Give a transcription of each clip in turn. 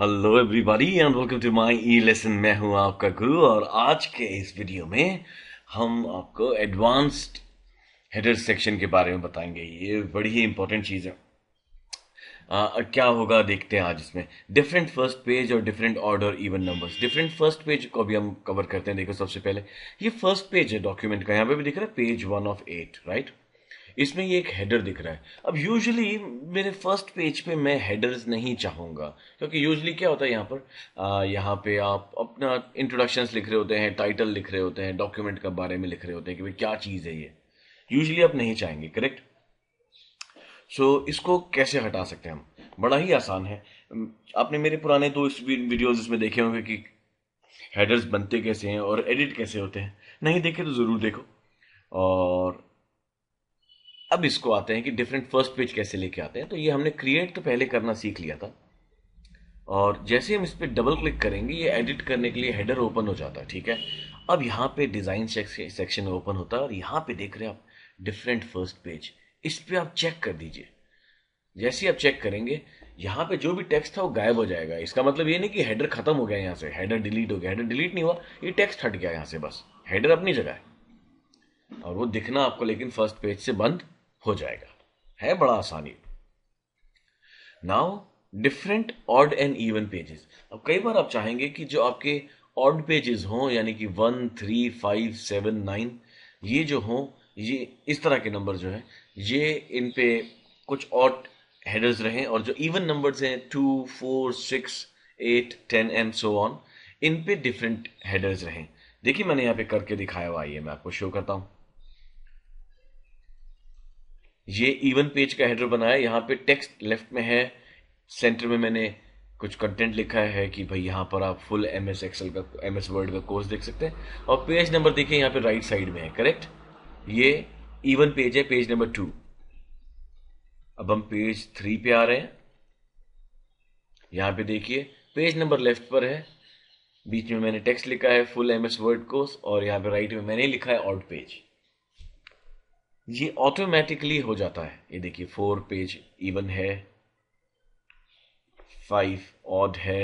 hello everybody and welcome to my e lesson मैं हूं आपका गुरु और आज के इस वीडियो में हम आपको एडवांस्ड हेडर सेक्शन के बारे में बताएंगे ये बड़ी ही इंपॉर्टेंट चीज़ है आ, क्या होगा देखते हैं आज इसमें डिफरेंट फर्स्ट पेज और different order even numbers different first page को भी हम कवर करते हैं देखो सबसे पहले ये फर्स्ट पेज है डॉक्यूमेंट का यहाँ पे भी दिख रहा है page one of eight right इसमें ये एक हेडर दिख रहा है अब यूजुअली मेरे फर्स्ट पेज पे मैं हेडर्स नहीं चाहूँगा क्योंकि यूजुअली क्या होता है यहाँ पर आ, यहाँ पे आप अपना इंट्रोडक्शन लिख रहे होते हैं टाइटल लिख रहे होते हैं डॉक्यूमेंट के बारे में लिख रहे होते हैं कि भाई क्या चीज़ है ये यूजली आप नहीं चाहेंगे करेक्ट सो so, इसको कैसे हटा सकते हैं हम बड़ा ही आसान है आपने मेरे पुराने दो तो वीडियोज इसमें देखे होंगे कि हेडर्स बनते कैसे हैं और एडिट कैसे होते हैं नहीं देखे तो ज़रूर देखो और अब इसको आते हैं कि डिफरेंट फर्स्ट पेज कैसे लेके आते हैं तो ये हमने क्रिएट तो पहले करना सीख लिया था और जैसे हम इस पर डबल क्लिक करेंगे ये एडिट करने के लिए हेडर ओपन हो जाता है ठीक है अब यहाँ पे डिज़ाइन सेक्शन ओपन होता है और यहाँ पे देख रहे हैं आप डिफरेंट फर्स्ट पेज इस पर पे आप चेक कर दीजिए जैसे आप चेक करेंगे यहाँ पे जो भी टेक्स्ट था वो गायब हो जाएगा इसका मतलब ये नहीं कि हेडर खत्म हो गया यहाँ से हेडर डिलीट हो गया हेडर डिलीट नहीं हुआ ये टेक्स्ट हट गया यहाँ से बस हेडर अपनी जगह है और वो दिखना आपको लेकिन फर्स्ट पेज से बंद हो जाएगा है बड़ा आसानी now different odd and even pages अब कई बार आप चाहेंगे कि जो आपके ऑड पेजेस हों यानी कि one three five seven nine ये जो हों ये इस तरह के नंबर जो हैं ये इन पे कुछ ऑड हेडर्स रहें और जो इवन नंबर्स हैं two four six eight ten and so on इन पे डिफरेंट हेडर्स रहें देखिए मैंने यहाँ पे करके दिखाया हुआ ये मैं आपको शो करता हूँ ये इवन पेज का हेडर बनाया यहाँ पे टेक्स्ट लेफ्ट में है सेंटर में मैंने कुछ कंटेंट लिखा है कि भाई यहाँ पर आप फुल एम एस एक्सएल का एम एस वर्ड का कोर्स देख सकते हैं और पेज नंबर देखिए यहाँ पे राइट साइड में है करेक्ट ये इवन पेज है पेज नंबर टू अब हम पेज थ्री पे आ रहे हैं यहाँ पे देखिए पेज नंबर लेफ्ट पर है बीच में मैंने टेक्स्ट लिखा है full M S Word course और यहाँ पे राइट में मैंने लिखा है आउट पेज ये ऑटोमेटिकली हो जाता है ये देखिए फोर पेज इवन है फाइव ऑड है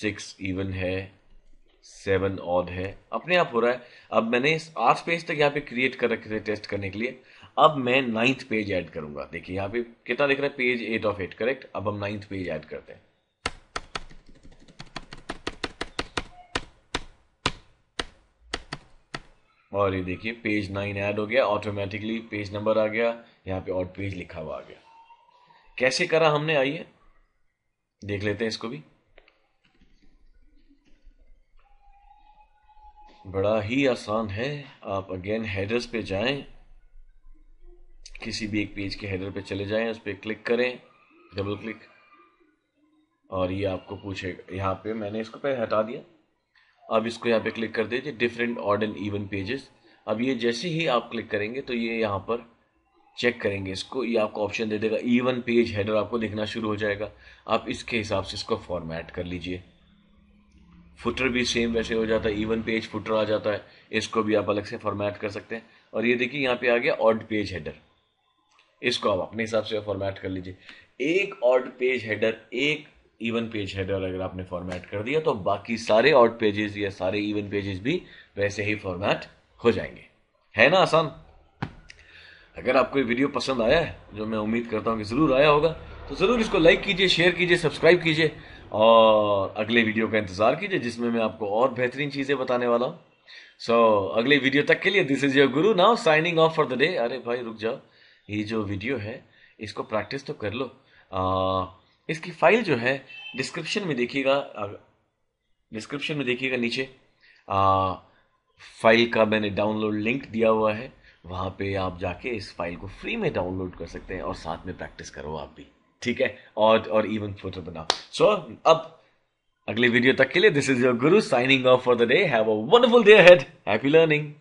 सिक्स इवन है सेवन ऑड है अपने आप हो रहा है अब मैंने आठ पेज तक यहां पे क्रिएट कर रखे थे टेस्ट करने के लिए अब मैं नाइन्थ पेज ऐड करूंगा देखिए यहां पे कितना देख रहा है page eight of eight correct अब हम नाइन्थ पेज ऐड करते हैं और ये देखिए पेज नाइन ऐड हो गया ऑटोमेटिकली पेज नंबर आ गया यहाँ पे और पेज लिखा हुआ आ गया कैसे करा हमने आइए देख लेते हैं इसको भी बड़ा ही आसान है आप अगेन हेडर्स पे जाएं किसी भी एक पेज के हेडर पे चले जाएं उस पर क्लिक करें डबल क्लिक और ये आपको पूछेगा यहाँ पे मैंने इसको पहले हटा दिया अब इसको यहाँ पे क्लिक कर दीजिए different odd and even pages अब ये जैसे ही आप क्लिक करेंगे तो ये यहाँ पर चेक करेंगे इसको ये आपको ऑप्शन दे देगा इवन पेज हेडर आपको देखना शुरू हो जाएगा आप इसके हिसाब से इसको फॉर्मेट कर लीजिए फुटर भी सेम वैसे हो जाता है इवन पेज फुटर आ जाता है इसको भी आप अलग से फॉर्मेट कर सकते हैं और ये देखिए यहाँ पे आ गया ऑर्ड पेज हेडर इसको आप अपने हिसाब से फॉर्मेट कर लीजिए एक ऑर्ड पेज हेडर एक इवन पेज हेडर अगर आपने फॉर्मेट कर दिया तो बाकी सारे आउट पेजेस या सारे इवन पेजेस भी वैसे ही फॉर्मेट हो जाएंगे है ना आसान अगर आपको ये वीडियो पसंद आया है जो मैं उम्मीद करता हूँ कि ज़रूर आया होगा तो ज़रूर इसको लाइक कीजिए शेयर कीजिए सब्सक्राइब कीजिए और अगले वीडियो का इंतज़ार कीजिए जिसमें मैं आपको और बेहतरीन चीज़ें बताने वाला हूँ सो so, अगले वीडियो तक के लिए this is your guru now signing off for the day अरे भाई रुक जाओ ये जो वीडियो है इसको प्रैक्टिस तो कर लो इसकी फाइल जो है डिस्क्रिप्शन में देखिएगा डिस्क्रिप्शन में देखिएगा नीचे आ, फाइल का मैंने डाउनलोड लिंक दिया हुआ है वहाँ पे आप जाके इस फाइल को फ्री में डाउनलोड कर सकते हैं और साथ में प्रैक्टिस करो आप भी ठीक है और और इवन फोटो बनाओ सो so, अब अगले वीडियो तक के लिए this is your guru signing off for the day have a wonderful day had happy learning